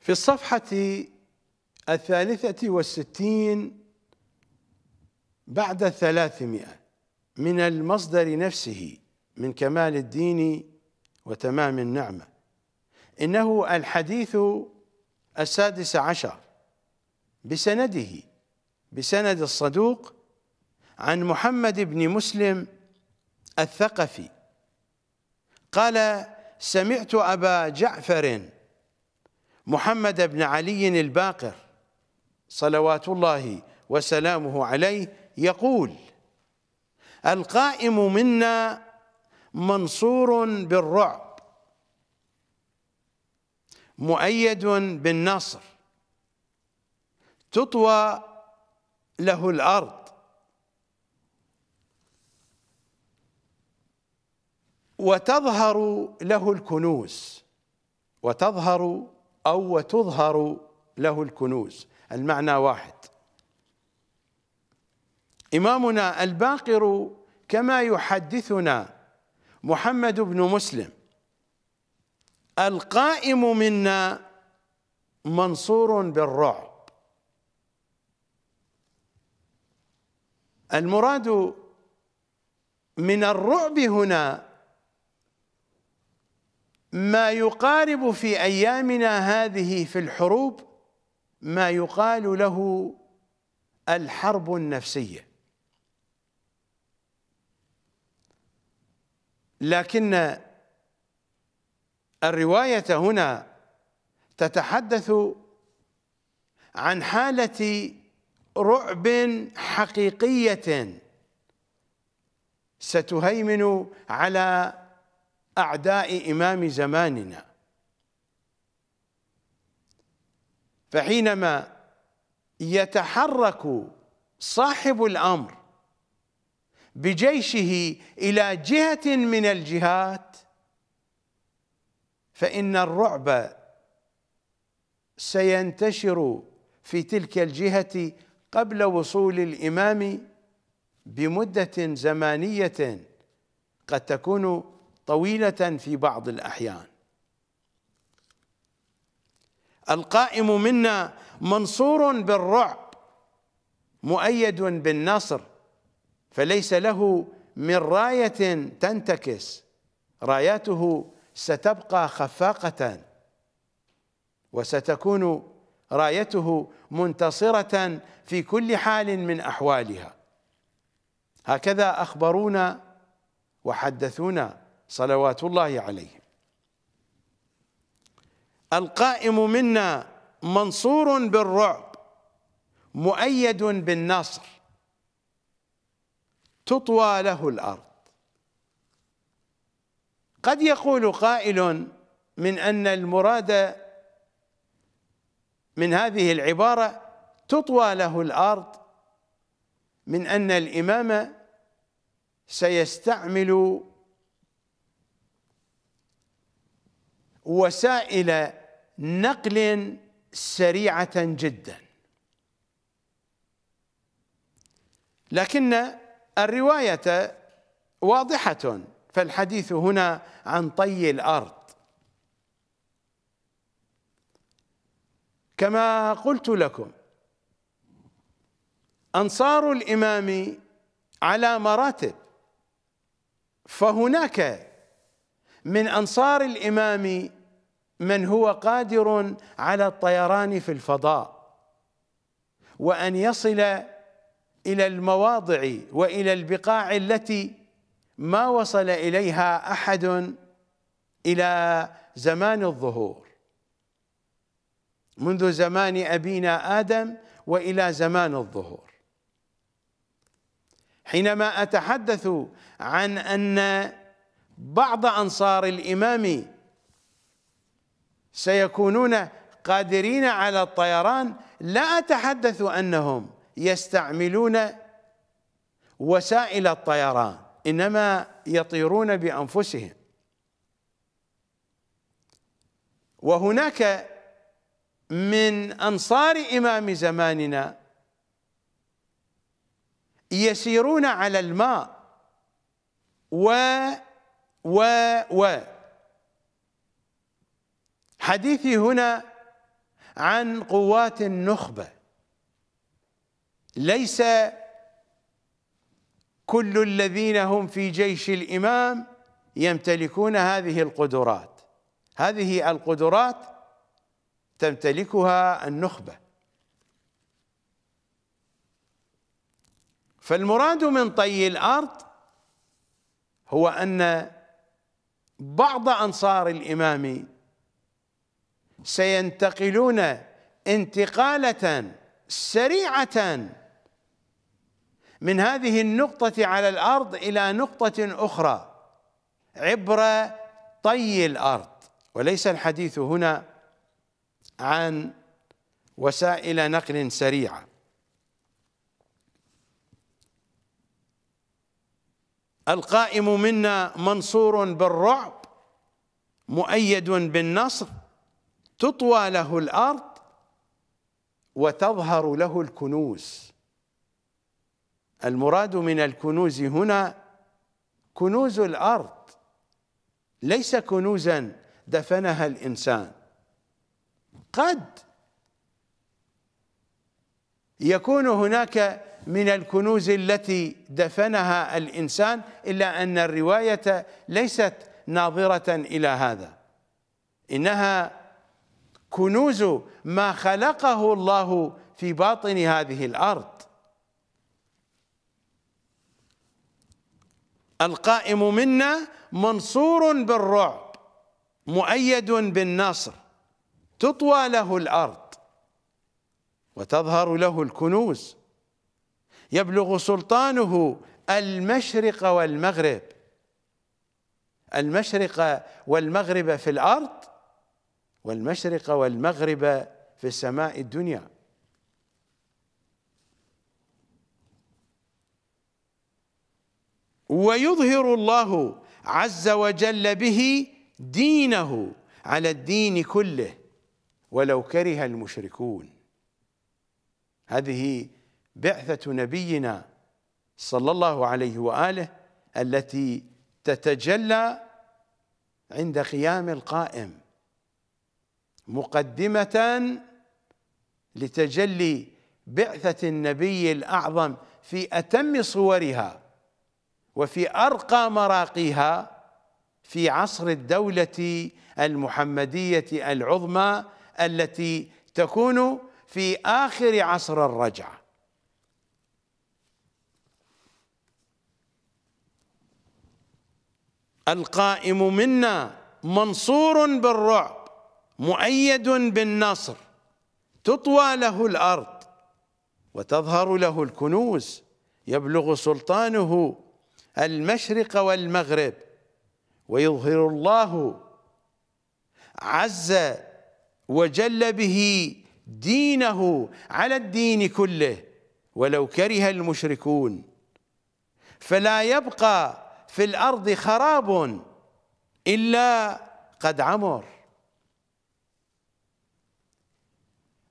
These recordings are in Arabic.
في الصفحة الثالثة والستين بعد الثلاثمائة من المصدر نفسه من كمال الدين وتمام النعمة إنه الحديث السادس عشر بسنده بسند الصدوق عن محمد بن مسلم الثقفي قال سمعت أبا جعفر محمد بن علي الباقر صلوات الله وسلامه عليه يقول القائم منا منصور بالرعب مؤيد بالنصر تطوى له الارض وتظهر له الكنوز وتظهر أو وتظهر له الكنوز المعنى واحد إمامنا الباقر كما يحدثنا محمد بن مسلم القائم منا منصور بالرعب المراد من الرعب هنا ما يقارب في أيامنا هذه في الحروب ما يقال له الحرب النفسية لكن الرواية هنا تتحدث عن حالة رعب حقيقية ستهيمن على أعداء إمام زماننا فحينما يتحرك صاحب الأمر بجيشه إلى جهة من الجهات فإن الرعب سينتشر في تلك الجهة قبل وصول الإمام بمدة زمانية قد تكون طويلة في بعض الأحيان القائم منا منصور بالرعب مؤيد بالنصر فليس له من راية تنتكس راياته ستبقى خفاقة وستكون رايته منتصرة في كل حال من أحوالها هكذا أخبرونا وحدثونا صلوات الله عليه القائم منا منصور بالرعب مؤيد بالنصر تطوى له الارض قد يقول قائل من ان المراد من هذه العباره تطوى له الارض من ان الامام سيستعمل وسائل نقل سريعة جدا لكن الرواية واضحة فالحديث هنا عن طي الأرض كما قلت لكم أنصار الإمام على مراتب فهناك من انصار الامام من هو قادر على الطيران في الفضاء وان يصل الى المواضع والى البقاع التي ما وصل اليها احد الى زمان الظهور منذ زمان ابينا ادم والى زمان الظهور حينما اتحدث عن ان بعض أنصار الإمام سيكونون قادرين على الطيران لا أتحدث أنهم يستعملون وسائل الطيران إنما يطيرون بأنفسهم وهناك من أنصار إمام زماننا يسيرون على الماء و و و حديثي هنا عن قوات النخبة ليس كل الذين هم في جيش الإمام يمتلكون هذه القدرات هذه القدرات تمتلكها النخبة فالمراد من طي الأرض هو أن بعض انصار الامام سينتقلون انتقاله سريعه من هذه النقطه على الارض الى نقطه اخرى عبر طي الارض وليس الحديث هنا عن وسائل نقل سريعه القائم منا منصور بالرعب مؤيد بالنصر تطوى له الارض وتظهر له الكنوز المراد من الكنوز هنا كنوز الارض ليس كنوزا دفنها الانسان قد يكون هناك من الكنوز التي دفنها الإنسان إلا أن الرواية ليست ناظرة إلى هذا إنها كنوز ما خلقه الله في باطن هذه الأرض القائم منا منصور بالرعب مؤيد بالنصر تطوى له الأرض وتظهر له الكنوز يبلغ سلطانه المشرق والمغرب المشرق والمغرب في الارض والمشرق والمغرب في السماء الدنيا ويظهر الله عز وجل به دينه على الدين كله ولو كره المشركون هذه بعثة نبينا صلى الله عليه وآله التي تتجلى عند قيام القائم مقدمة لتجلي بعثة النبي الأعظم في أتم صورها وفي أرقى مراقيها في عصر الدولة المحمدية العظمى التي تكون في آخر عصر الرجعه القائم منا منصور بالرعب مؤيد بالنصر تطوى له الارض وتظهر له الكنوز يبلغ سلطانه المشرق والمغرب ويظهر الله عز وجل به دينه على الدين كله ولو كره المشركون فلا يبقى في الأرض خراب إلا قد عمر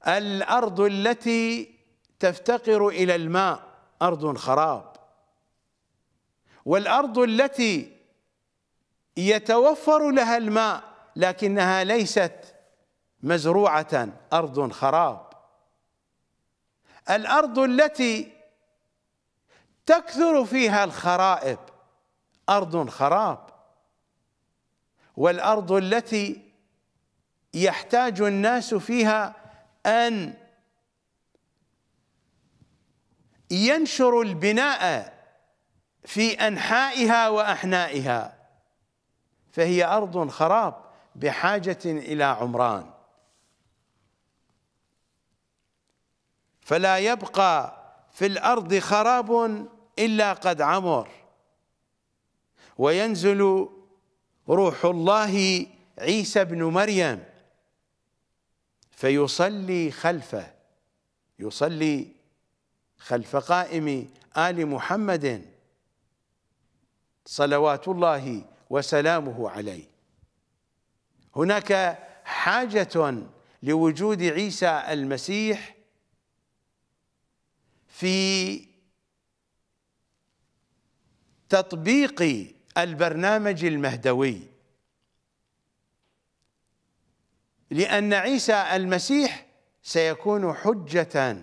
الأرض التي تفتقر إلى الماء أرض خراب والأرض التي يتوفر لها الماء لكنها ليست مزروعة أرض خراب الأرض التي تكثر فيها الخرائب أرض خراب والأرض التي يحتاج الناس فيها أن ينشروا البناء في أنحائها وأحنائها فهي أرض خراب بحاجة إلى عمران فلا يبقى في الأرض خراب إلا قد عمر وينزل روح الله عيسى بن مريم فيصلي خلفه يصلي خلف قائم آل محمد صلوات الله وسلامه عليه هناك حاجة لوجود عيسى المسيح في تطبيق البرنامج المهدوي لأن عيسى المسيح سيكون حجة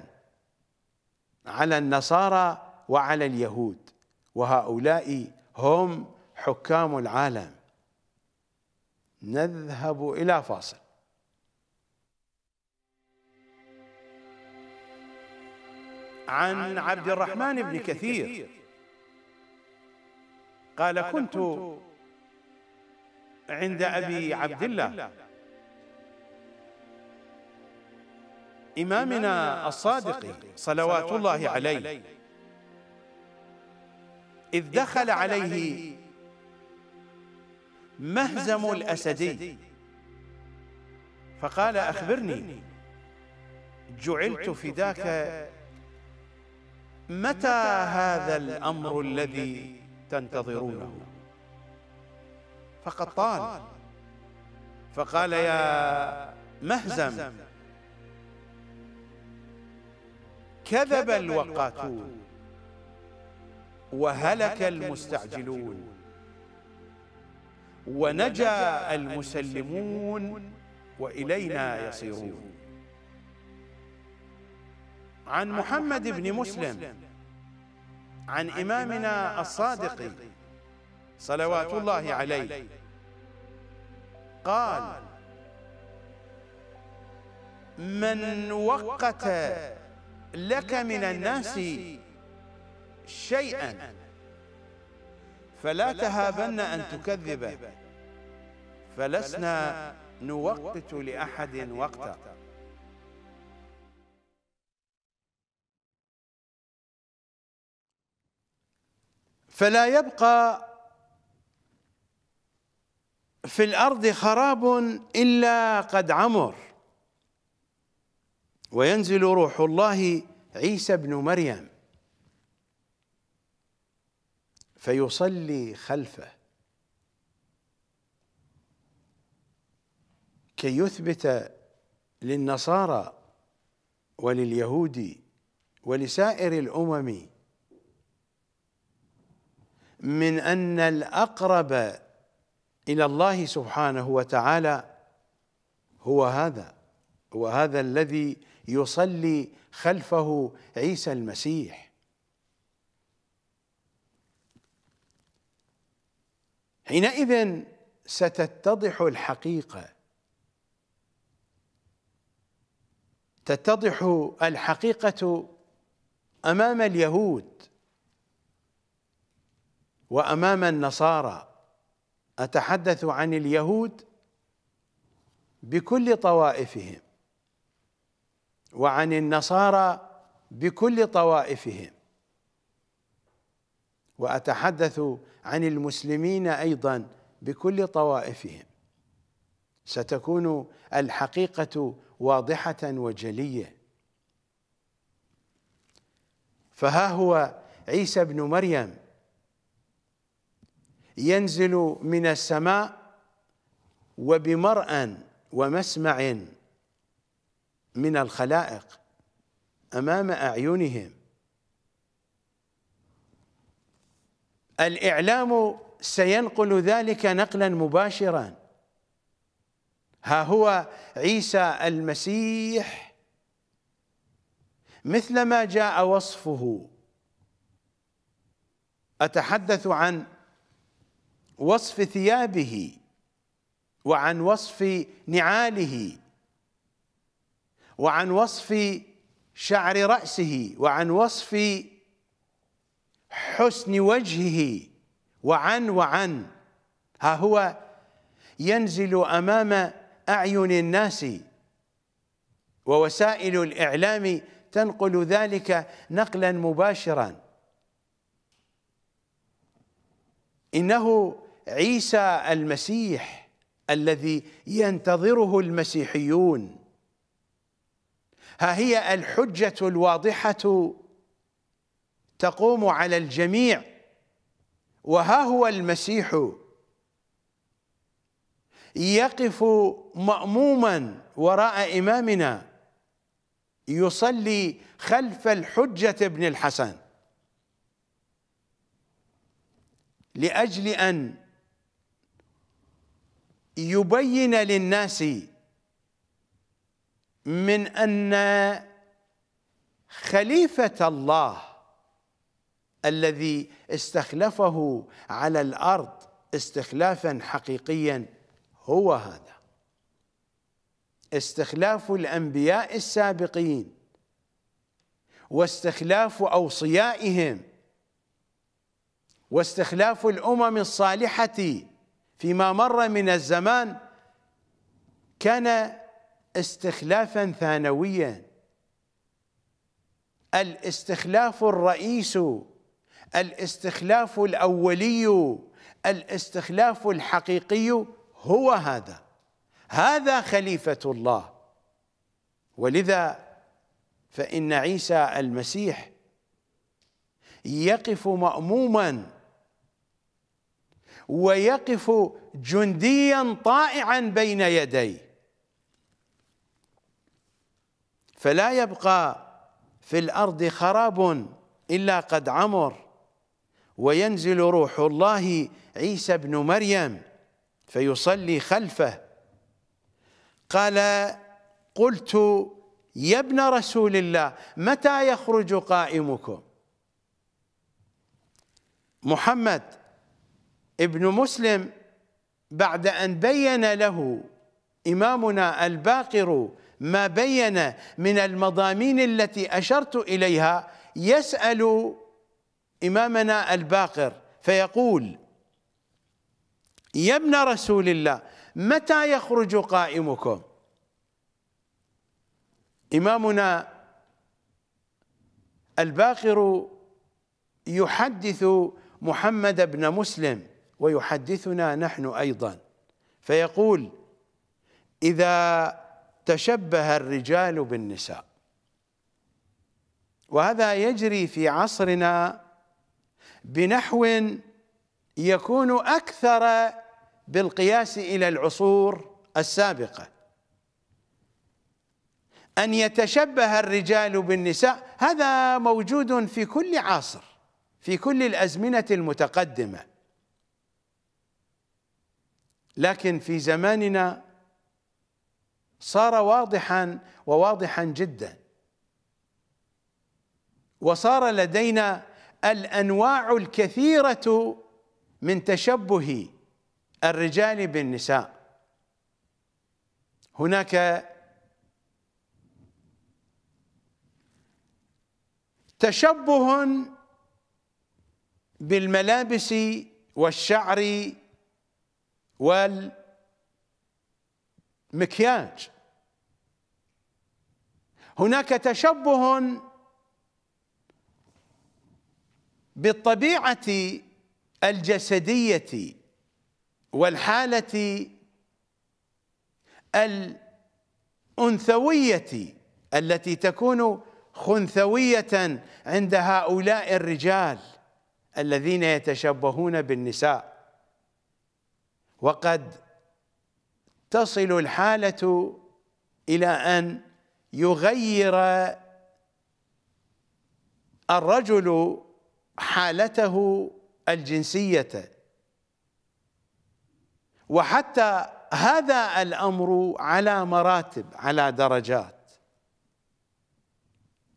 على النصارى وعلى اليهود وهؤلاء هم حكام العالم نذهب إلى فاصل عن عبد الرحمن بن كثير قال كنت عند أبي عبد الله إمامنا الصادق صلوات الله عليه إذ دخل عليه مهزم الأسدي فقال أخبرني جعلت فداك متى هذا الأمر الذي تنتظرونه فقد طال فقال يا مهزم كذب الوقاتون وهلك المستعجلون ونجا المسلمون وإلينا يصيرون عن محمد بن مسلم عن إمامنا الصادق صلوات الله عليه قال من وقت لك من الناس شيئا فلا تهابن أن تكذبه فلسنا نوقت لأحد وقتا فلا يبقى في الارض خراب الا قد عمر وينزل روح الله عيسى بن مريم فيصلي خلفه كي يثبت للنصارى ولليهود ولسائر الامم من أن الأقرب إلى الله سبحانه وتعالى هو هذا هو هذا الذي يصلي خلفه عيسى المسيح حينئذ ستتضح الحقيقه تتضح الحقيقه امام اليهود وامام النصارى اتحدث عن اليهود بكل طوائفهم وعن النصارى بكل طوائفهم واتحدث عن المسلمين ايضا بكل طوائفهم ستكون الحقيقه واضحه وجليه فها هو عيسى بن مريم ينزل من السماء وبمرأ ومسمع من الخلائق أمام أعينهم الإعلام سينقل ذلك نقلا مباشرا ها هو عيسى المسيح مثلما جاء وصفه أتحدث عن وصف ثيابه وعن وصف نعاله وعن وصف شعر رأسه وعن وصف حسن وجهه وعن وعن ها هو ينزل أمام أعين الناس ووسائل الإعلام تنقل ذلك نقلا مباشرا إنه عيسى المسيح الذي ينتظره المسيحيون ها هي الحجة الواضحة تقوم على الجميع وها هو المسيح يقف مأموما وراء إمامنا يصلي خلف الحجة ابن الحسن لأجل أن يبين للناس من ان خليفه الله الذي استخلفه على الارض استخلافا حقيقيا هو هذا استخلاف الانبياء السابقين واستخلاف اوصيائهم واستخلاف الامم الصالحه فيما مر من الزمان كان استخلافا ثانويا الاستخلاف الرئيس الاستخلاف الاولي الاستخلاف الحقيقي هو هذا هذا خليفه الله ولذا فان عيسى المسيح يقف ماموما ويقف جنديا طائعا بين يديه فلا يبقى في الارض خراب الا قد عمر وينزل روح الله عيسى بن مريم فيصلي خلفه قال قلت يا ابن رسول الله متى يخرج قائمكم محمد ابن مسلم بعد ان بين له امامنا الباقر ما بين من المضامين التي اشرت اليها يسال امامنا الباقر فيقول يا ابن رسول الله متى يخرج قائمكم امامنا الباقر يحدث محمد بن مسلم ويحدثنا نحن أيضا فيقول إذا تشبه الرجال بالنساء وهذا يجري في عصرنا بنحو يكون أكثر بالقياس إلى العصور السابقة أن يتشبه الرجال بالنساء هذا موجود في كل عصر في كل الأزمنة المتقدمة لكن في زماننا صار واضحا وواضحا جدا وصار لدينا الانواع الكثيره من تشبه الرجال بالنساء هناك تشبه بالملابس والشعر والمكياج هناك تشبه بالطبيعه الجسديه والحاله الانثويه التي تكون خنثويه عند هؤلاء الرجال الذين يتشبهون بالنساء وقد تصل الحالة إلى أن يغير الرجل حالته الجنسية وحتى هذا الأمر على مراتب على درجات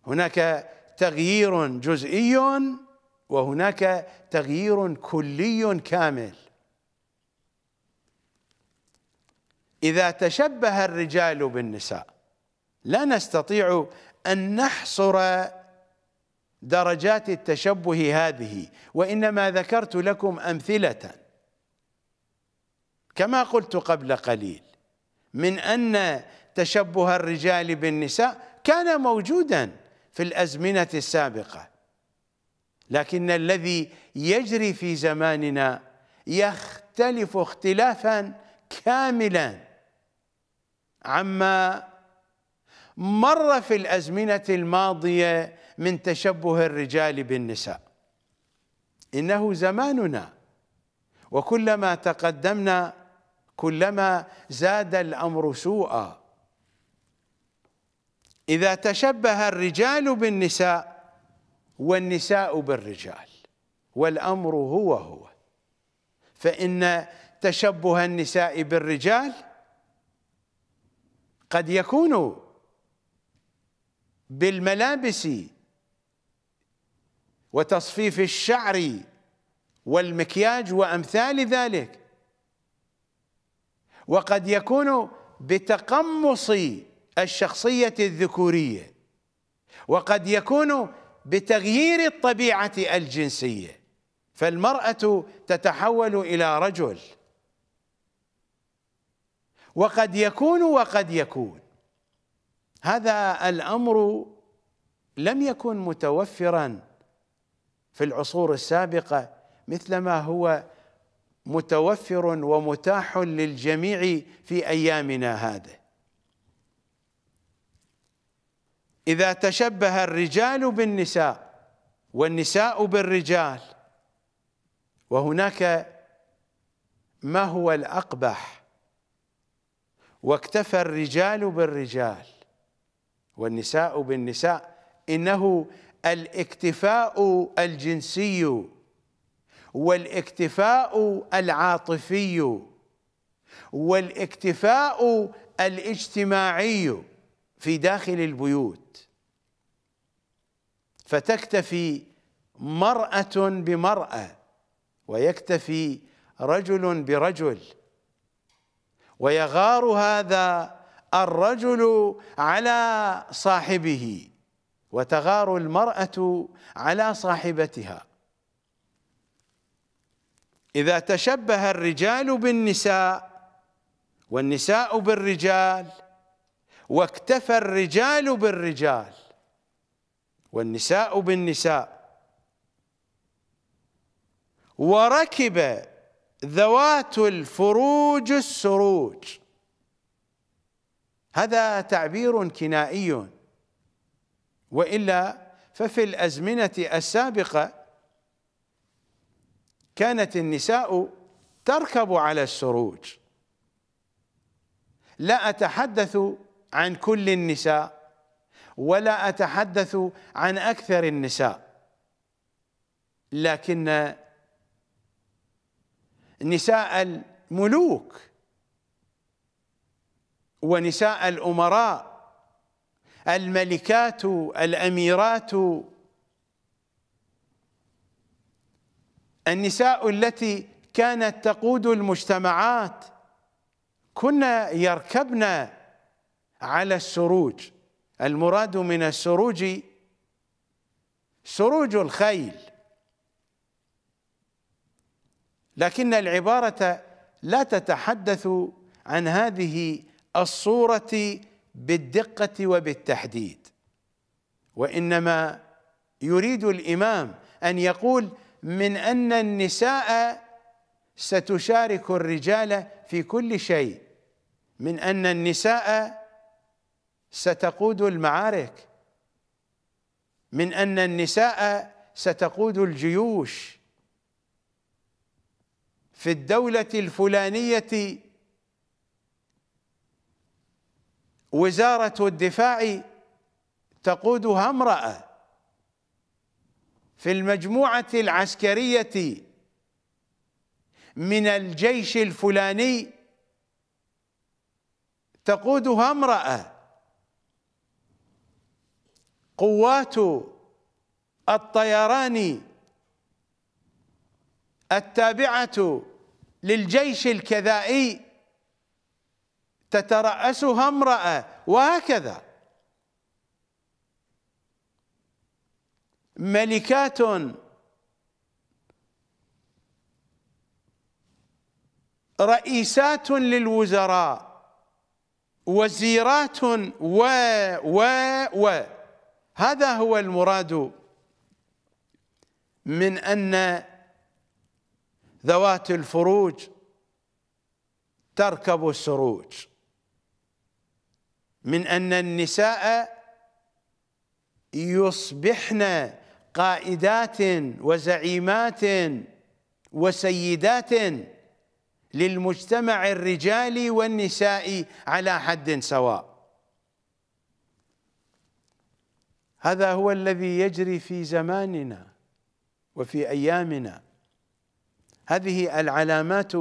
هناك تغيير جزئي وهناك تغيير كلي كامل إذا تشبه الرجال بالنساء لا نستطيع أن نحصر درجات التشبه هذه وإنما ذكرت لكم أمثلة كما قلت قبل قليل من أن تشبه الرجال بالنساء كان موجودا في الأزمنة السابقة لكن الذي يجري في زماننا يختلف اختلافا كاملا عما مر في الازمنه الماضيه من تشبه الرجال بالنساء انه زماننا وكلما تقدمنا كلما زاد الامر سوءا اذا تشبه الرجال بالنساء والنساء بالرجال والامر هو هو فان تشبه النساء بالرجال قد يكون بالملابس وتصفيف الشعر والمكياج وامثال ذلك وقد يكون بتقمص الشخصيه الذكوريه وقد يكون بتغيير الطبيعه الجنسيه فالمراه تتحول الى رجل وقد يكون وقد يكون هذا الامر لم يكن متوفرا في العصور السابقه مثلما هو متوفر ومتاح للجميع في ايامنا هذا اذا تشبه الرجال بالنساء والنساء بالرجال وهناك ما هو الاقبح واكتفى الرجال بالرجال والنساء بالنساء إنه الاكتفاء الجنسي والاكتفاء العاطفي والاكتفاء الاجتماعي في داخل البيوت فتكتفي مرأة بمرأة ويكتفي رجل برجل ويغار هذا الرجل على صاحبه وتغار المرأة على صاحبتها إذا تشبه الرجال بالنساء والنساء بالرجال واكتفى الرجال بالرجال والنساء بالنساء وركب ذوات الفروج السروج هذا تعبير كنائي والا ففي الازمنه السابقه كانت النساء تركب على السروج لا اتحدث عن كل النساء ولا اتحدث عن اكثر النساء لكن نساء الملوك ونساء الامراء الملكات الاميرات النساء التي كانت تقود المجتمعات كنا يركبن على السروج المراد من السروج سروج الخيل لكن العبارة لا تتحدث عن هذه الصورة بالدقة وبالتحديد وإنما يريد الإمام أن يقول من أن النساء ستشارك الرجال في كل شيء من أن النساء ستقود المعارك من أن النساء ستقود الجيوش في الدولة الفلانية وزارة الدفاع تقودها امرأة في المجموعة العسكرية من الجيش الفلاني تقودها امرأة قوات الطيران التابعة للجيش الكذائي تترأسها امرأة وهكذا ملكات رئيسات للوزراء وزيرات و و و هذا هو المراد من أن ذوات الفروج تركب السروج من أن النساء يصبحن قائدات وزعيمات وسيدات للمجتمع الرجالي والنسائي على حد سواء هذا هو الذي يجري في زماننا وفي أيامنا هذه العلامات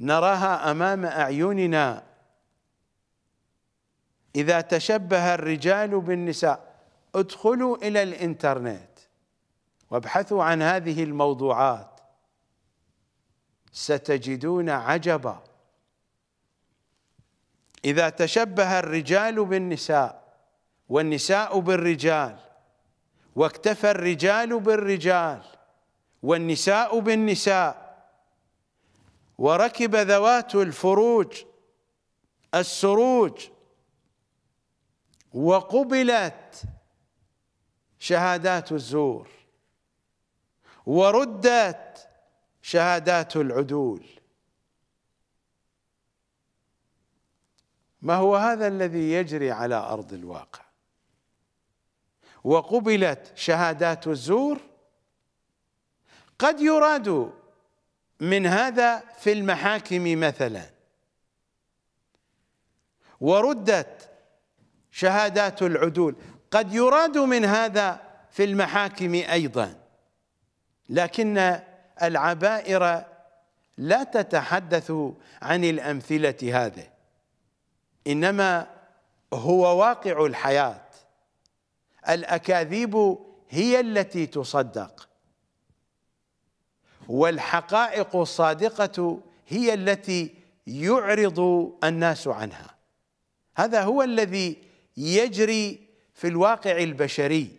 نراها امام اعيننا اذا تشبه الرجال بالنساء ادخلوا الى الانترنت وابحثوا عن هذه الموضوعات ستجدون عجبا اذا تشبه الرجال بالنساء والنساء بالرجال واكتفى الرجال بالرجال والنساء بالنساء وركب ذوات الفروج السروج وقبلت شهادات الزور وردت شهادات العدول ما هو هذا الذي يجري على أرض الواقع وقبلت شهادات الزور قد يراد من هذا في المحاكم مثلا وردت شهادات العدول قد يراد من هذا في المحاكم أيضا لكن العبائر لا تتحدث عن الأمثلة هذه إنما هو واقع الحياة الأكاذيب هي التي تصدق والحقائق الصادقة هي التي يعرض الناس عنها هذا هو الذي يجري في الواقع البشري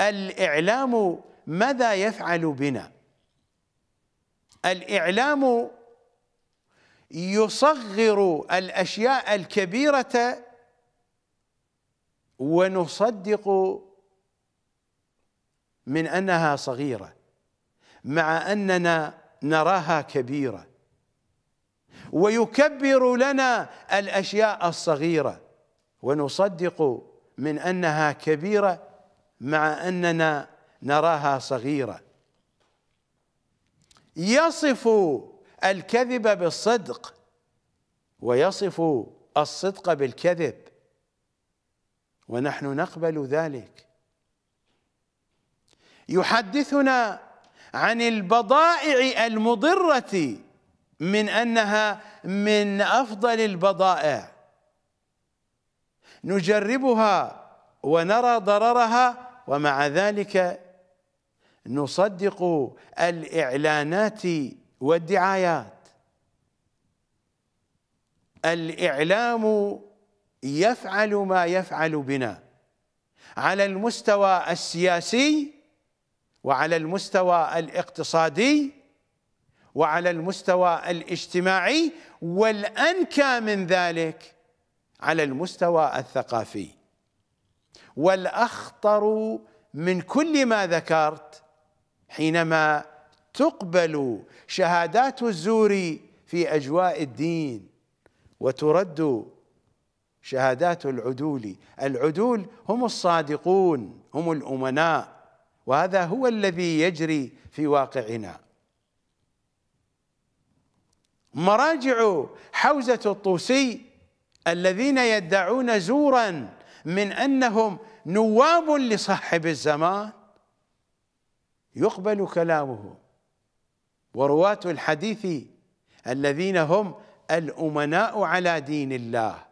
الإعلام ماذا يفعل بنا الإعلام يصغر الأشياء الكبيرة ونصدق من أنها صغيرة مع أننا نراها كبيرة ويكبر لنا الأشياء الصغيرة ونصدق من أنها كبيرة مع أننا نراها صغيرة يصف الكذب بالصدق ويصف الصدق بالكذب ونحن نقبل ذلك يحدثنا عن البضائع المضرة من أنها من أفضل البضائع نجربها ونرى ضررها ومع ذلك نصدق الإعلانات والدعايات الإعلام يفعل ما يفعل بنا على المستوى السياسي وعلى المستوى الاقتصادي وعلى المستوى الاجتماعي والانكى من ذلك على المستوى الثقافي والاخطر من كل ما ذكرت حينما تقبل شهادات الزور في اجواء الدين وترد شهادات العدول العدول هم الصادقون هم الامناء وهذا هو الذي يجري في واقعنا مراجع حوزة الطوسي الذين يدعون زورا من أنهم نواب لصاحب الزمان يقبل كلامه ورواة الحديث الذين هم الأمناء على دين الله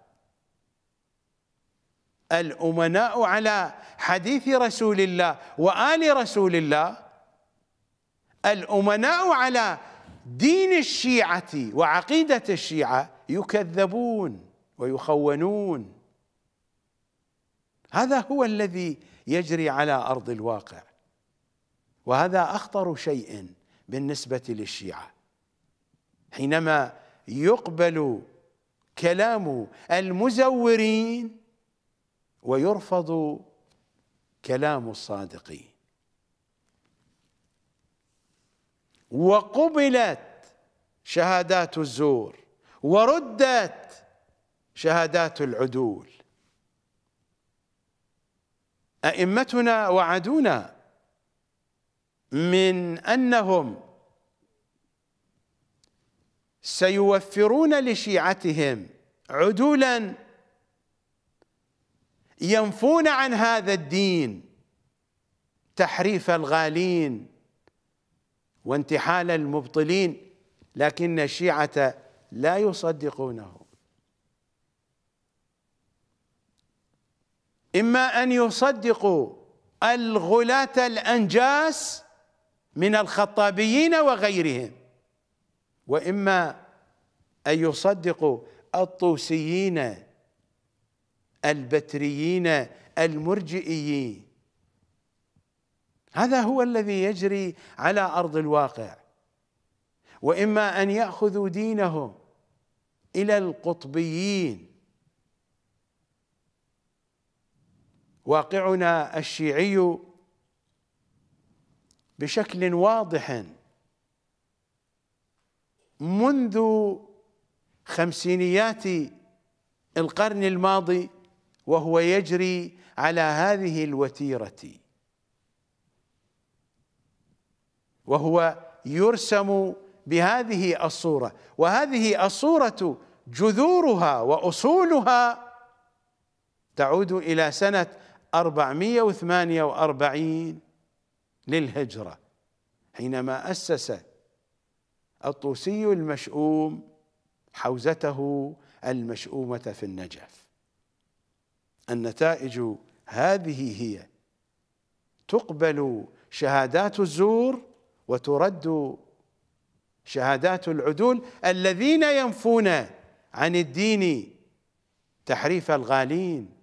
الأمناء على حديث رسول الله وآل رسول الله الأمناء على دين الشيعة وعقيدة الشيعة يكذبون ويخونون هذا هو الذي يجري على أرض الواقع وهذا أخطر شيء بالنسبة للشيعة حينما يقبل كلام المزورين ويرفض كلام الصادقين وقبلت شهادات الزور وردت شهادات العدول ائمتنا وعدونا من انهم سيوفرون لشيعتهم عدولا ينفون عن هذا الدين تحريف الغالين وانتحال المبطلين لكن الشيعة لا يصدقونه إما أن يصدقوا الغلاة الأنجاس من الخطابيين وغيرهم وإما أن يصدقوا الطوسيين البتريين المرجئيين هذا هو الذي يجري على ارض الواقع واما ان ياخذوا دينهم الى القطبيين واقعنا الشيعي بشكل واضح منذ خمسينيات القرن الماضي وهو يجري على هذه الوتيره وهو يرسم بهذه الصوره وهذه الصوره جذورها واصولها تعود الى سنه 448 للهجره حينما اسس الطوسي المشؤوم حوزته المشؤومه في النجف النتائج هذه هي تقبل شهادات الزور وترد شهادات العدول الذين ينفون عن الدين تحريف الغالين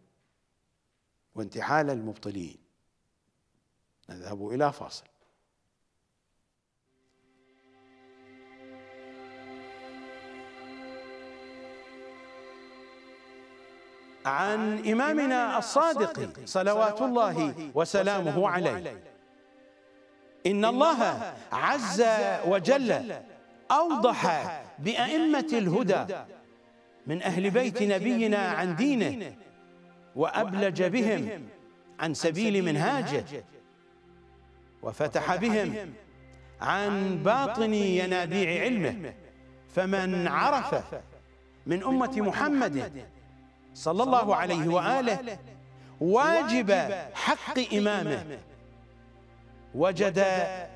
وانتحال المبطلين نذهب إلى فاصل عن إمامنا الصادق صلوات الله وسلامه عليه إن الله عز وجل أوضح بأئمة الهدى من أهل بيت نبينا عن دينه وأبلج بهم عن سبيل منهاجه وفتح بهم عن باطن ينابيع علمه فمن عرف من أمة محمد صلى الله عليه وآله واجب حق إمامه وجد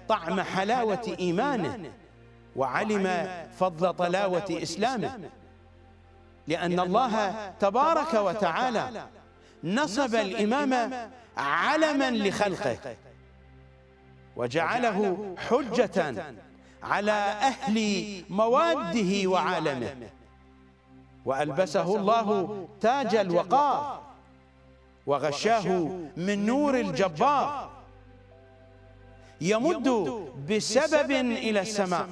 طعم حلاوة إيمانه وعلم فضل طلاوة إسلامه لأن الله تبارك وتعالى نصب الإمام علما لخلقه وجعله حجة على أهل مواده وعالمه وألبسه الله تاج الوقار وغشاه من نور الجبار يمد بسبب إلى السماء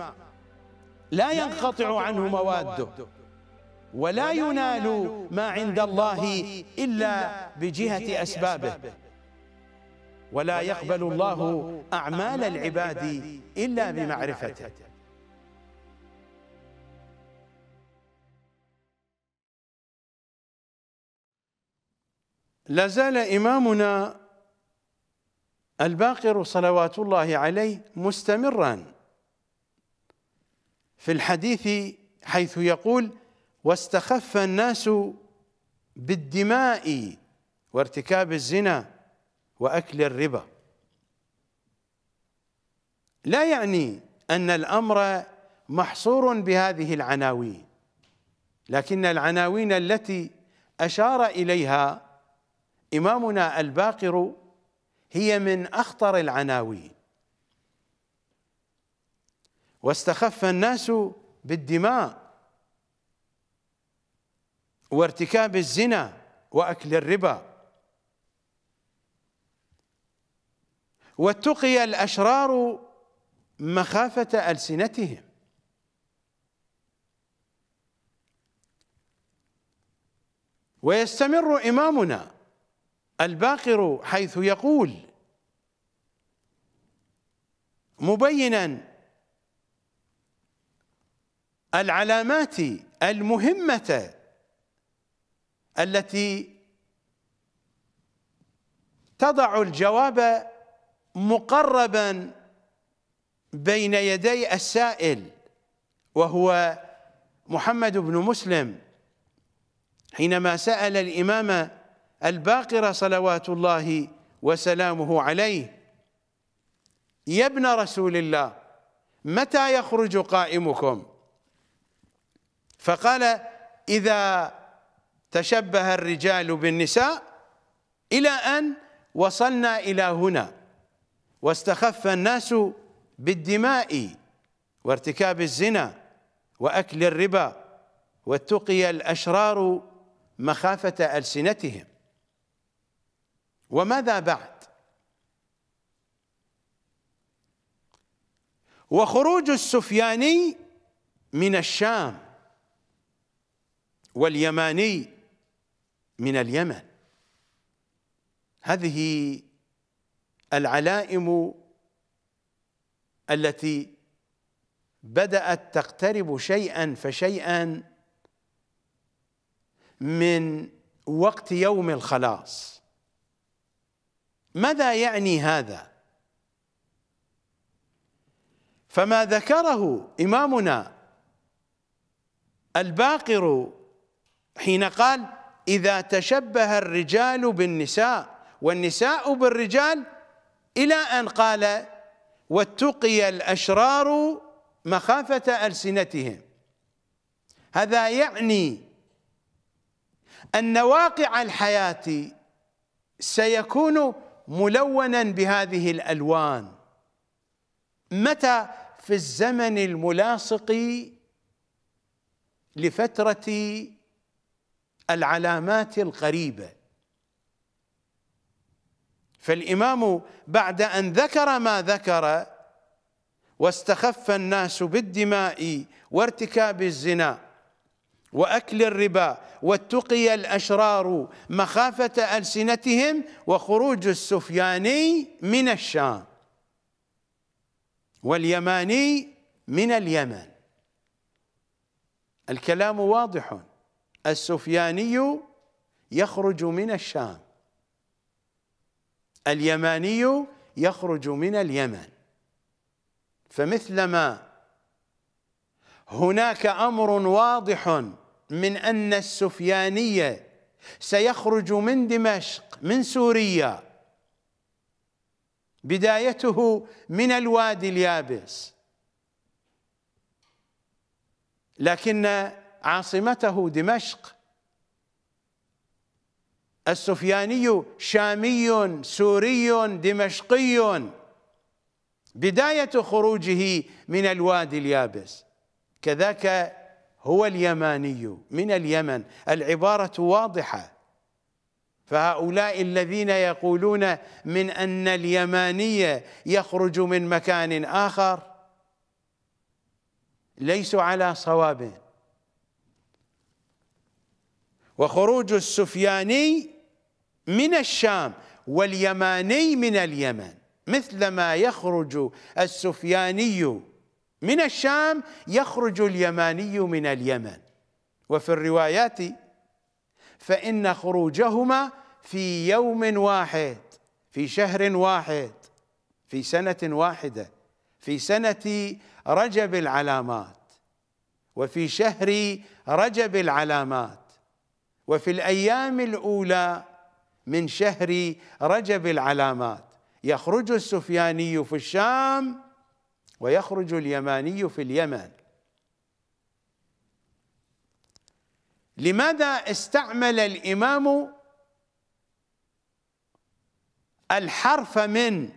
لا ينقطع عنه مواده ولا ينال ما عند الله إلا بجهة أسبابه ولا يقبل الله أعمال العباد إلا بمعرفته لا زال إمامنا الباقر صلوات الله عليه مستمرا في الحديث حيث يقول واستخف الناس بالدماء وارتكاب الزنا وأكل الربا لا يعني أن الأمر محصور بهذه العناوين لكن العناوين التي أشار إليها إمامنا الباقر هي من أخطر العناوين واستخف الناس بالدماء وارتكاب الزنا وأكل الربا واتقي الأشرار مخافة ألسنتهم ويستمر إمامنا الباقر حيث يقول مبينا العلامات المهمة التي تضع الجواب مقربا بين يدي السائل وهو محمد بن مسلم حينما سأل الإمام الباقرة صلوات الله وسلامه عليه يا ابن رسول الله متى يخرج قائمكم فقال إذا تشبه الرجال بالنساء إلى أن وصلنا إلى هنا واستخف الناس بالدماء وارتكاب الزنا وأكل الربا واتقي الأشرار مخافة ألسنتهم وماذا بعد وخروج السفياني من الشام واليماني من اليمن هذه العلائم التي بدأت تقترب شيئا فشيئا من وقت يوم الخلاص ماذا يعني هذا فما ذكره إمامنا الباقر حين قال إذا تشبه الرجال بالنساء والنساء بالرجال إلى أن قال واتقي الأشرار مخافة ألسنتهم هذا يعني أن واقع الحياة سيكون ملونا بهذه الالوان متى في الزمن الملاصق لفتره العلامات القريبه فالامام بعد ان ذكر ما ذكر واستخف الناس بالدماء وارتكاب الزنا واكل الربا واتقي الاشرار مخافه السنتهم وخروج السفياني من الشام واليماني من اليمن الكلام واضح السفياني يخرج من الشام اليماني يخرج من اليمن فمثلما هناك امر واضح من أن السفيانية سيخرج من دمشق من سوريا بدايته من الوادي اليابس لكن عاصمته دمشق السفياني شامي سوري دمشقي بداية خروجه من الوادي اليابس كذاك هو اليماني من اليمن العبارة واضحة فهؤلاء الذين يقولون من أن اليماني يخرج من مكان آخر ليسوا على صواب وخروج السفياني من الشام واليماني من اليمن مثلما يخرج السفياني من الشام يخرج اليماني من اليمن وفي الروايات فإن خروجهما في يوم واحد في شهر واحد في سنة واحدة في سنة رجب العلامات وفي شهر رجب العلامات وفي الأيام الأولى من شهر رجب العلامات يخرج السفياني في الشام ويخرج اليماني في اليمن لماذا استعمل الإمام الحرف من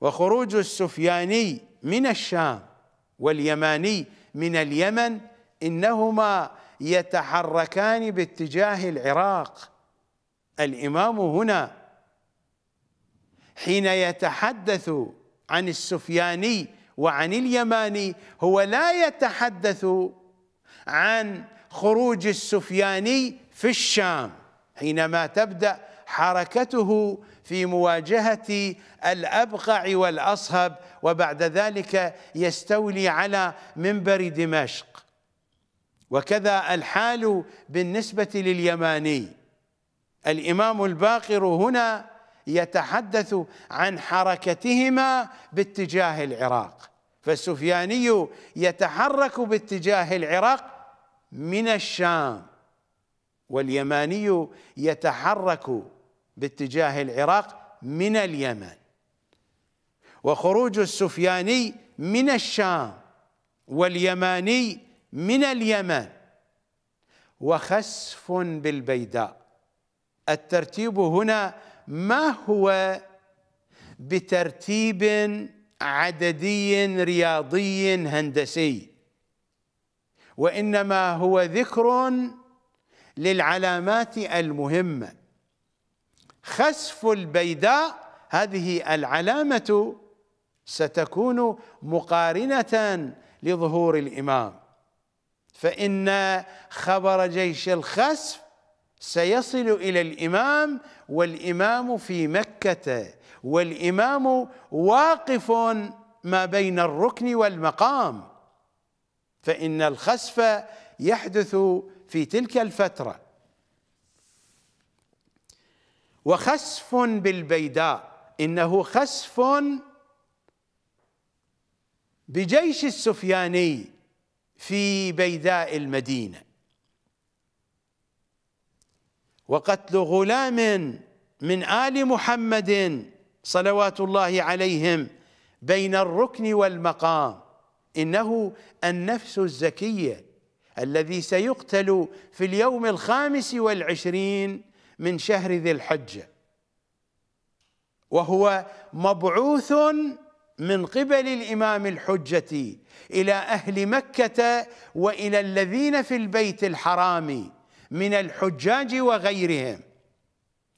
وخروج السفياني من الشام واليماني من اليمن إنهما يتحركان باتجاه العراق الإمام هنا حين يتحدث عن السفياني وعن اليماني هو لا يتحدث عن خروج السفياني في الشام حينما تبدأ حركته في مواجهة الأبقع والأصهب وبعد ذلك يستولي على منبر دمشق وكذا الحال بالنسبة لليماني الإمام الباقر هنا يتحدث عن حركتهما باتجاه العراق فالسفياني يتحرك باتجاه العراق من الشام واليماني يتحرك باتجاه العراق من اليمن وخروج السفياني من الشام واليماني من اليمن وخسف بالبيداء الترتيب هنا ما هو بترتيب عددي رياضي هندسي وانما هو ذكر للعلامات المهمه خسف البيداء هذه العلامه ستكون مقارنه لظهور الامام فان خبر جيش الخسف سيصل الى الامام والإمام في مكة والإمام واقف ما بين الركن والمقام فإن الخسف يحدث في تلك الفترة وخسف بالبيداء إنه خسف بجيش السفياني في بيداء المدينه وقتل غلام من آل محمد صلوات الله عليهم بين الركن والمقام إنه النفس الزكية الذي سيقتل في اليوم الخامس والعشرين من شهر ذي الحجة وهو مبعوث من قبل الإمام الحجة إلى أهل مكة وإلى الذين في البيت الحرام من الحجاج وغيرهم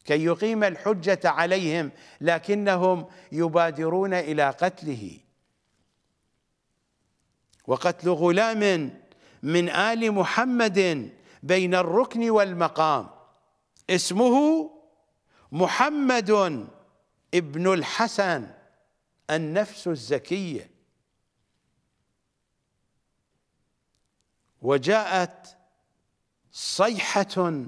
كي يقيم الحجة عليهم لكنهم يبادرون إلى قتله وقتل غلام من آل محمد بين الركن والمقام اسمه محمد ابن الحسن النفس الزكية وجاءت صيحة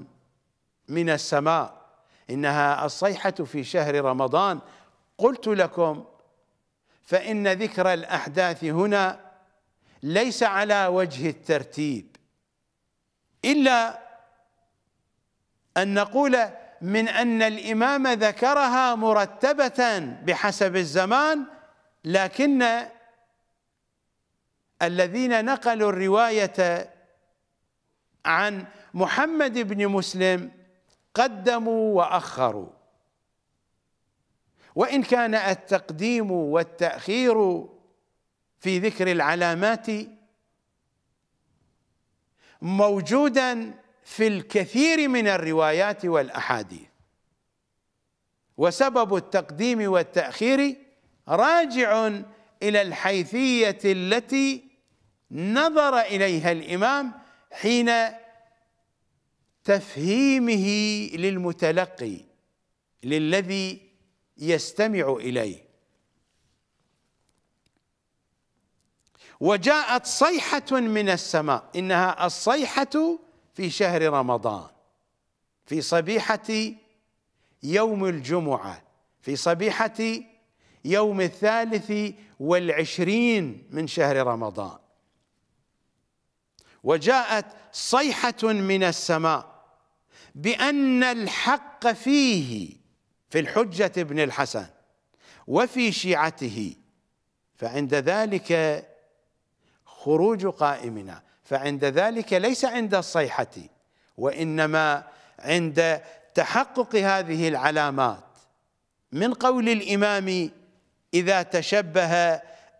من السماء إنها الصيحة في شهر رمضان قلت لكم فإن ذكر الأحداث هنا ليس على وجه الترتيب إلا أن نقول من أن الإمام ذكرها مرتبة بحسب الزمان لكن الذين نقلوا الرواية عن محمد بن مسلم قدموا واخروا وان كان التقديم والتاخير في ذكر العلامات موجودا في الكثير من الروايات والاحاديث وسبب التقديم والتاخير راجع الى الحيثيه التي نظر اليها الامام حين تفهيمه للمتلقي للذي يستمع اليه وجاءت صيحه من السماء انها الصيحه في شهر رمضان في صبيحه يوم الجمعه في صبيحه يوم الثالث والعشرين من شهر رمضان وجاءت صيحة من السماء بأن الحق فيه في الحجة ابن الحسن وفي شيعته فعند ذلك خروج قائمنا فعند ذلك ليس عند الصيحة وإنما عند تحقق هذه العلامات من قول الإمام إذا تشبه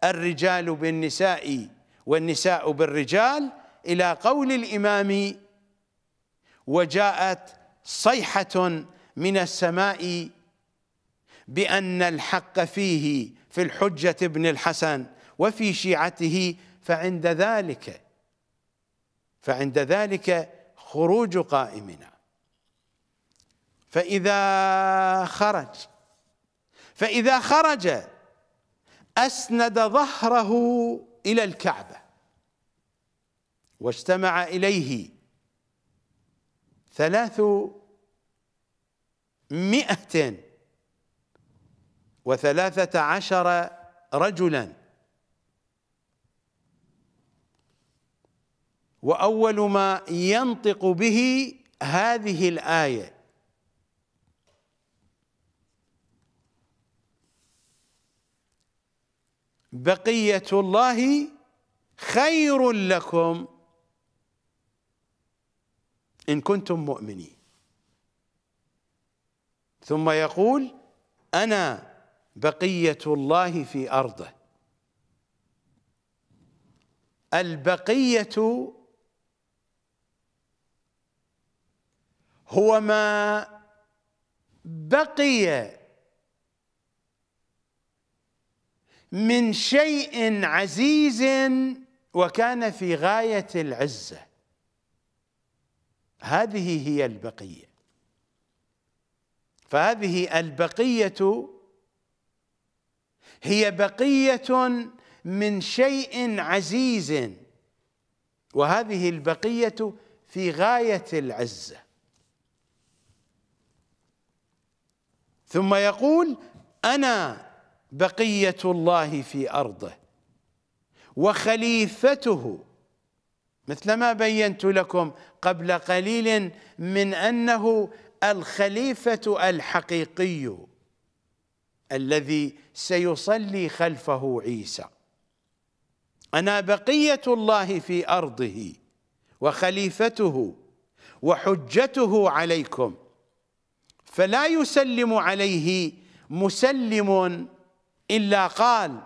الرجال بالنساء والنساء بالرجال الى قول الامام وجاءت صيحه من السماء بان الحق فيه في الحجه ابن الحسن وفي شيعته فعند ذلك فعند ذلك خروج قائمنا فاذا خرج فاذا خرج اسند ظهره الى الكعبه واجتمع إليه ثلاث مئة وثلاثة عشر رجلا وأول ما ينطق به هذه الآية بقية الله خير لكم إن كنتم مؤمنين ثم يقول أنا بقية الله في أرضه البقية هو ما بقي من شيء عزيز وكان في غاية العزة هذه هي البقية فهذه البقية هي بقية من شيء عزيز وهذه البقية في غاية العزة ثم يقول أنا بقية الله في أرضه وخليفته مثلما بينت لكم قبل قليل من انه الخليفه الحقيقي الذي سيصلي خلفه عيسى انا بقيه الله في ارضه وخليفته وحجته عليكم فلا يسلم عليه مسلم الا قال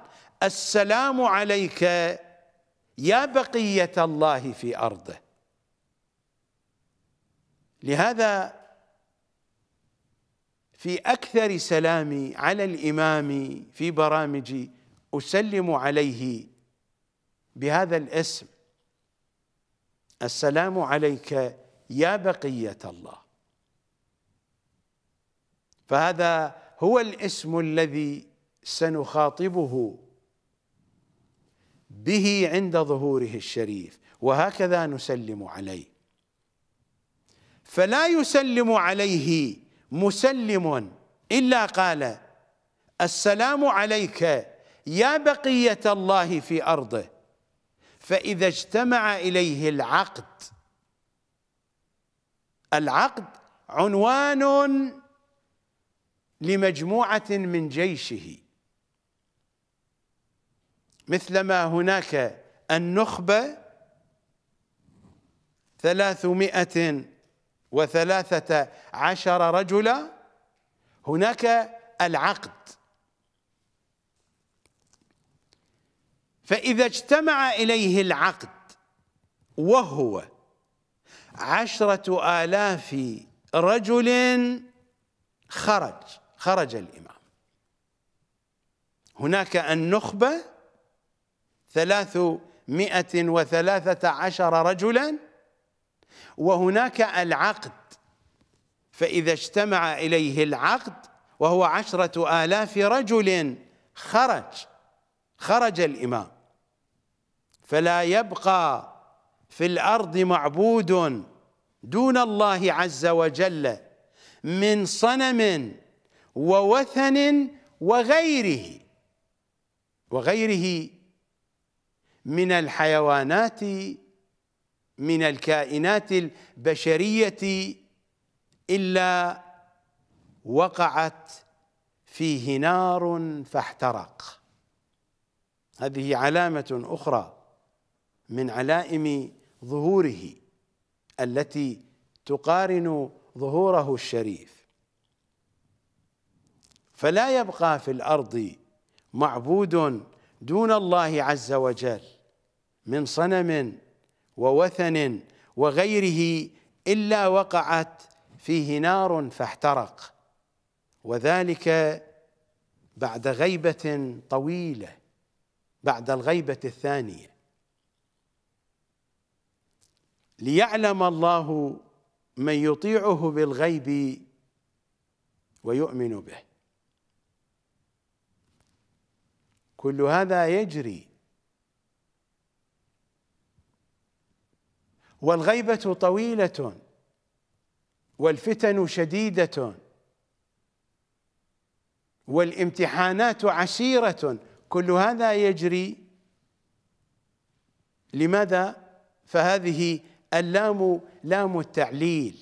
السلام عليك يا بقية الله في أرضه لهذا في أكثر سلامي على الإمام في برامجي أسلم عليه بهذا الاسم السلام عليك يا بقية الله فهذا هو الاسم الذي سنخاطبه به عند ظهوره الشريف وهكذا نسلم عليه فلا يسلم عليه مسلم الا قال السلام عليك يا بقيه الله في ارضه فاذا اجتمع اليه العقد العقد عنوان لمجموعه من جيشه مثلما هناك النخبة ثلاثمائة وثلاثة عشر رجلا هناك العقد فإذا اجتمع إليه العقد وهو عشرة آلاف رجل خرج خرج الإمام هناك النخبة ثلاثمائة وثلاثة عشر رجلا وهناك العقد فإذا اجتمع إليه العقد وهو عشرة آلاف رجل خرج خرج الإمام فلا يبقى في الأرض معبود دون الله عز وجل من صنم ووثن وغيره وغيره من الحيوانات من الكائنات البشرية إلا وقعت فيه نار فاحترق هذه علامة أخرى من علائم ظهوره التي تقارن ظهوره الشريف فلا يبقى في الأرض معبود دون الله عز وجل من صنم ووثن وغيره إلا وقعت فيه نار فاحترق وذلك بعد غيبة طويلة بعد الغيبة الثانية ليعلم الله من يطيعه بالغيب ويؤمن به كل هذا يجري والغيبة طويلة والفتن شديدة والامتحانات عسيرة كل هذا يجري لماذا فهذه اللام لام التعليل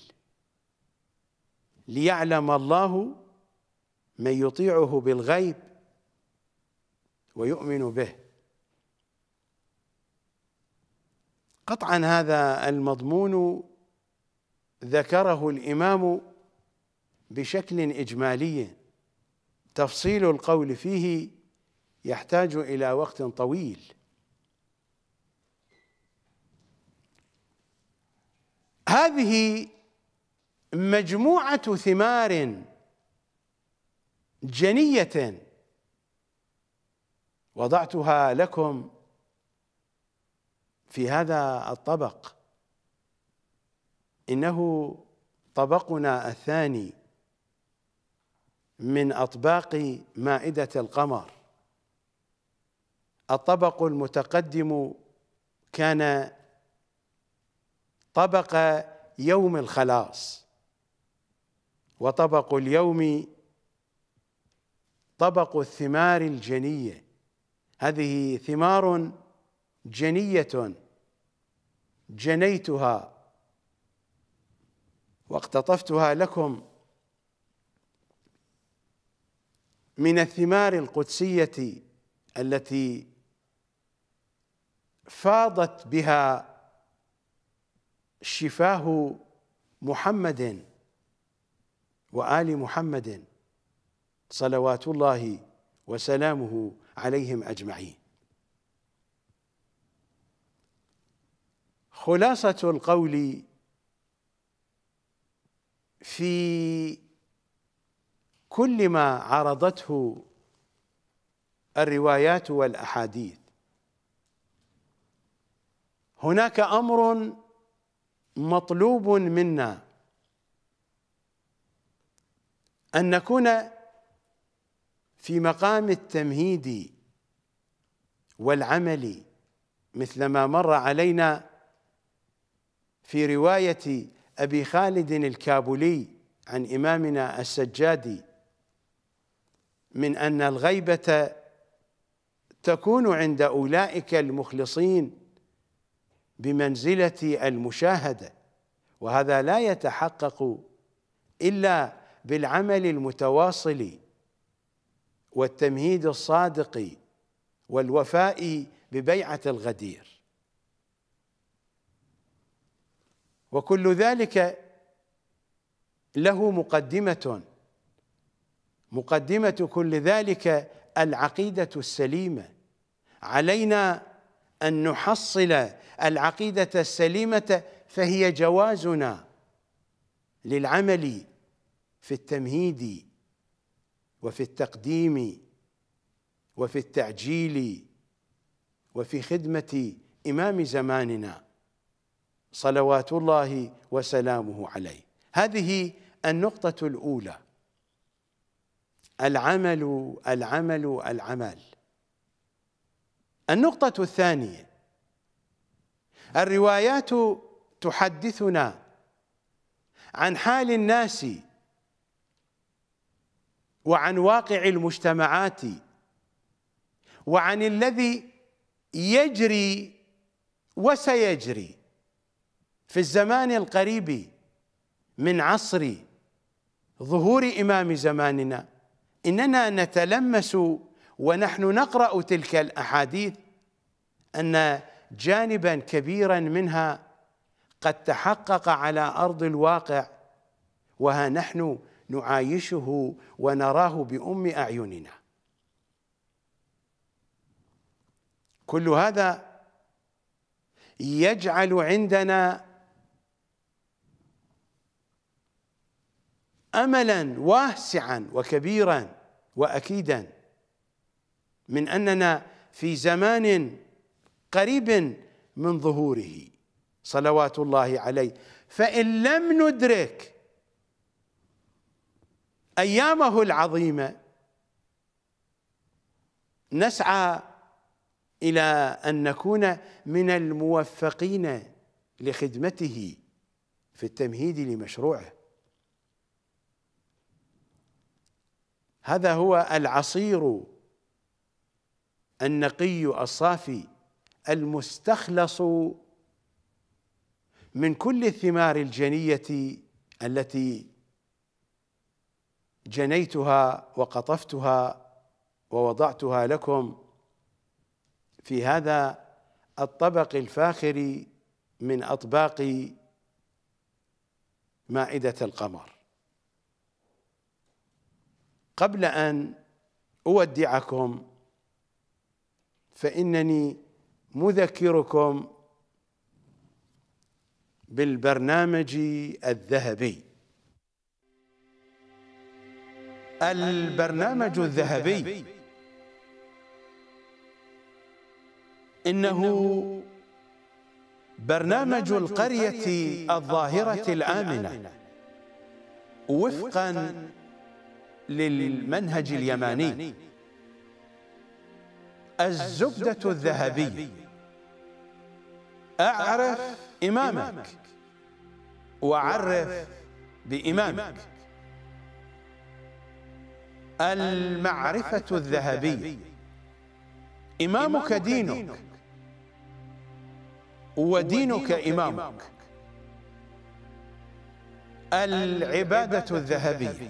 ليعلم الله من يطيعه بالغيب ويؤمن به قطعا هذا المضمون ذكره الامام بشكل اجمالي تفصيل القول فيه يحتاج الى وقت طويل هذه مجموعه ثمار جنيه وضعتها لكم في هذا الطبق انه طبقنا الثاني من اطباق مائده القمر الطبق المتقدم كان طبق يوم الخلاص وطبق اليوم طبق الثمار الجنيه هذه ثمار جنية جنيتها واقتطفتها لكم من الثمار القدسية التي فاضت بها شفاه محمد وآل محمد صلوات الله وسلامه عليهم أجمعين خلاصة القول في كل ما عرضته الروايات والأحاديث هناك أمر مطلوب منا أن نكون في مقام التمهيد والعمل مثل ما مر علينا في رواية أبي خالد الكابولي عن إمامنا السجادي من أن الغيبة تكون عند أولئك المخلصين بمنزلة المشاهدة وهذا لا يتحقق إلا بالعمل المتواصل والتمهيد الصادق والوفاء ببيعة الغدير وكل ذلك له مقدمة مقدمة كل ذلك العقيدة السليمة علينا أن نحصل العقيدة السليمة فهي جوازنا للعمل في التمهيد وفي التقديم وفي التعجيل وفي خدمة إمام زماننا صلوات الله وسلامه عليه هذه النقطة الأولى العمل العمل العمل النقطة الثانية الروايات تحدثنا عن حال الناس وعن واقع المجتمعات وعن الذي يجري وسيجري في الزمان القريب من عصر ظهور إمام زماننا إننا نتلمس ونحن نقرأ تلك الأحاديث أن جانبا كبيرا منها قد تحقق على أرض الواقع وها نحن نعايشه ونراه بأم أعيننا كل هذا يجعل عندنا املا واسعا وكبيرا واكيدا من اننا في زمان قريب من ظهوره صلوات الله عليه فان لم ندرك ايامه العظيمه نسعى الى ان نكون من الموفقين لخدمته في التمهيد لمشروعه هذا هو العصير النقي الصافي المستخلص من كل الثمار الجنيه التي جنيتها وقطفتها ووضعتها لكم في هذا الطبق الفاخر من اطباق مائده القمر قبل أن أودعكم فإنني مذكركم بالبرنامج الذهبي البرنامج الذهبي إنه برنامج القرية الظاهرة الآمنة وفقا للمنهج اليماني الزبدة الذهبية أعرف إمامك وعرف بإمامك المعرفة الذهبية إمامك دينك ودينك إمامك العبادة الذهبية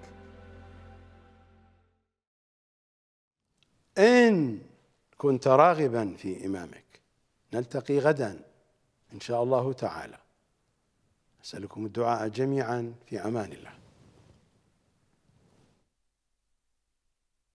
إن كنت راغبا في إمامك نلتقي غدا إن شاء الله تعالى أسألكم الدعاء جميعا في أمان الله